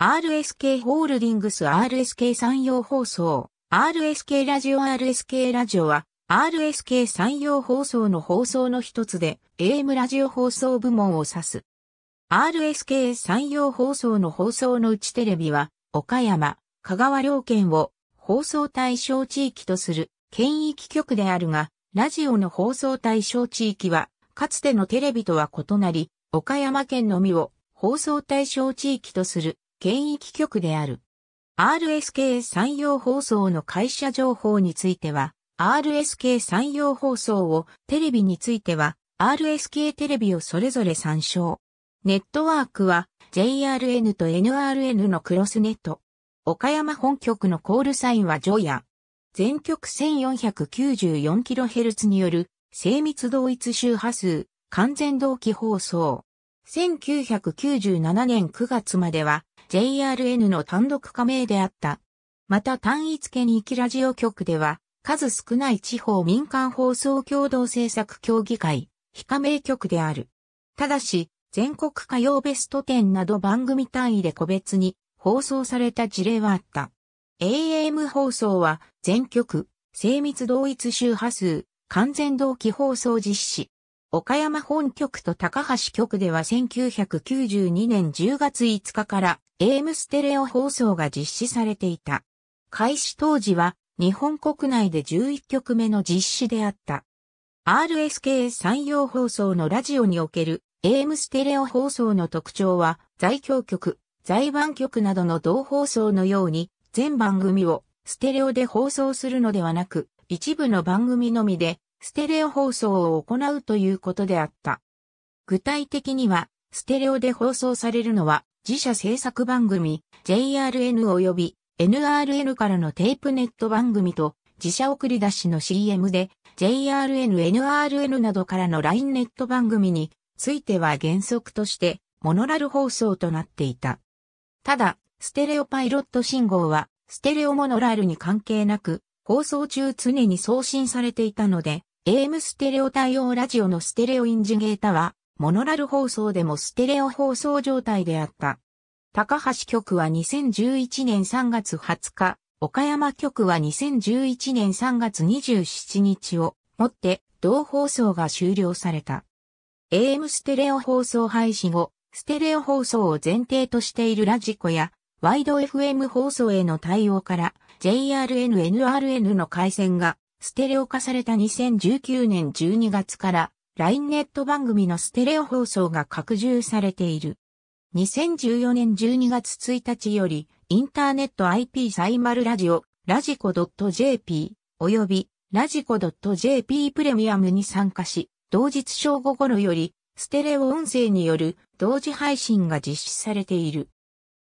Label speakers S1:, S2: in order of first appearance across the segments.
S1: RSK ホールディングス RSK 産業放送 RSK ラジオ RSK ラジオは RSK 産業放送の放送の一つで AM ラジオ放送部門を指す。RSK 産業放送の放送のうちテレビは岡山、香川両県を放送対象地域とする県域局であるが、ラジオの放送対象地域はかつてのテレビとは異なり、岡山県のみを放送対象地域とする県域局である。RSK 山陽放送の会社情報については、RSK 山陽放送を、テレビについては、RSK テレビをそれぞれ参照。ネットワークは、JRN と NRN のクロスネット。岡山本局のコールサインはジョヤ。全局 1494kHz による、精密同一周波数、完全同期放送。1997年9月までは、JRN の単独加盟であった。また単一県きラジオ局では、数少ない地方民間放送共同制作協議会、非加盟局である。ただし、全国歌謡ベスト10など番組単位で個別に放送された事例はあった。AM 放送は全局、精密同一周波数、完全同期放送実施。岡山本局と高橋局では1992年10月5日からエームステレオ放送が実施されていた。開始当時は日本国内で11局目の実施であった。RSK 産業放送のラジオにおけるエームステレオ放送の特徴は在京局、在番局などの同放送のように全番組をステレオで放送するのではなく一部の番組のみでステレオ放送を行うということであった。具体的にはステレオで放送されるのは自社制作番組、JRN 及び NRN からのテープネット番組と、自社送り出しの CM で、JRN、NRN などからの LINE ネット番組については原則として、モノラル放送となっていた。ただ、ステレオパイロット信号は、ステレオモノラルに関係なく、放送中常に送信されていたので、AM ステレオ対応ラジオのステレオインジゲータは、モノラル放送でもステレオ放送状態であった。高橋局は2011年3月20日、岡山局は2011年3月27日をもって同放送が終了された。AM ステレオ放送廃止後、ステレオ放送を前提としているラジコやワイド FM 放送への対応から JRN、NRN の回線がステレオ化された2019年12月からラインネット番組のステレオ放送が拡充されている。2014年12月1日より、インターネット IP サイマルラジオ、ラジコ .jp、および、ラジコ .jp プレミアムに参加し、同日正午頃より、ステレオ音声による同時配信が実施されている。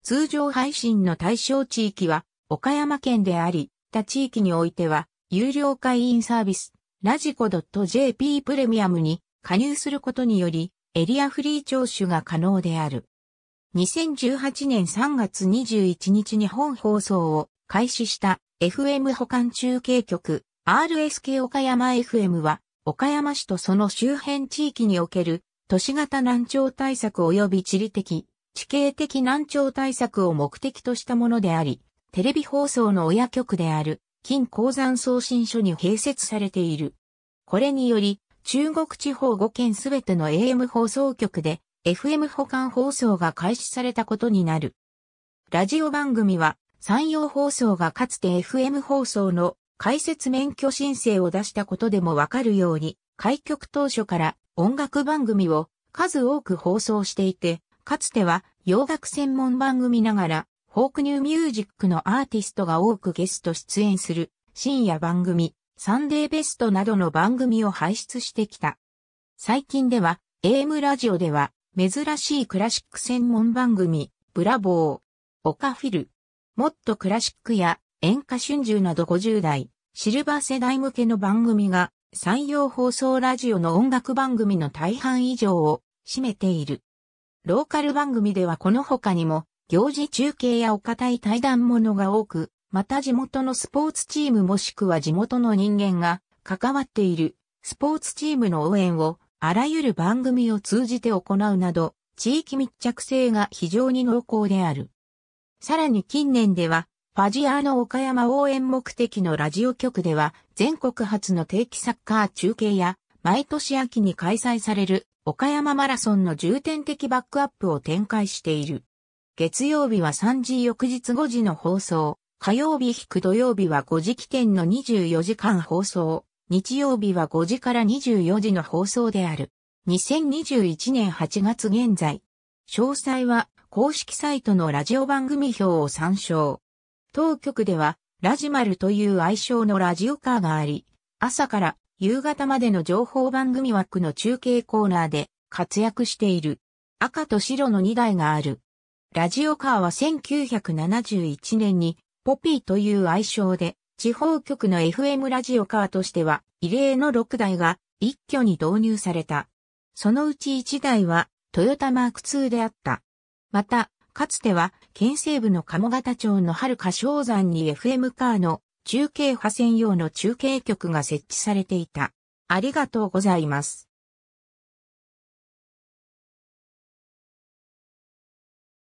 S1: 通常配信の対象地域は、岡山県であり、他地域においては、有料会員サービス、ラジコ .jp プレミアムに加入することにより、エリアフリー聴取が可能である。2018年3月21日に本放送を開始した FM 保管中継局 RSK 岡山 FM は岡山市とその周辺地域における都市型難聴対策及び地理的、地形的難聴対策を目的としたものであり、テレビ放送の親局である金鉱山送信所に併設されている。これにより、中国地方5県すべての AM 放送局で FM 保管放送が開始されたことになる。ラジオ番組は山陽放送がかつて FM 放送の解説免許申請を出したことでもわかるように、開局当初から音楽番組を数多く放送していて、かつては洋楽専門番組ながらフォークニューミュージックのアーティストが多くゲスト出演する深夜番組、サンデーベストなどの番組を輩出してきた。最近では、AM ラジオでは、珍しいクラシック専門番組、ブラボー、オカフィル、もっとクラシックや演歌春秋など50代、シルバー世代向けの番組が、採用放送ラジオの音楽番組の大半以上を占めている。ローカル番組ではこの他にも、行事中継やお堅い対談ものが多く、また地元のスポーツチームもしくは地元の人間が関わっているスポーツチームの応援をあらゆる番組を通じて行うなど、地域密着性が非常に濃厚である。さらに近年では、ファジアーの岡山応援目的のラジオ局では、全国初の定期サッカー中継や、毎年秋に開催される岡山マラソンの重点的バックアップを展開している。月曜日は3時翌日5時の放送、火曜日引く土曜日は5時起点の24時間放送、日曜日は5時から24時の放送である。2021年8月現在。詳細は公式サイトのラジオ番組表を参照。当局では、ラジマルという愛称のラジオカーがあり、朝から夕方までの情報番組枠の中継コーナーで活躍している。赤と白の2台がある。ラジオカーは1971年にポピーという愛称で地方局の FM ラジオカーとしては異例の6台が一挙に導入された。そのうち1台はトヨタマーク2であった。また、かつては県西部の鴨形町の遥か昇山に FM カーの中継派専用の中継局が設置されていた。ありがとうございます。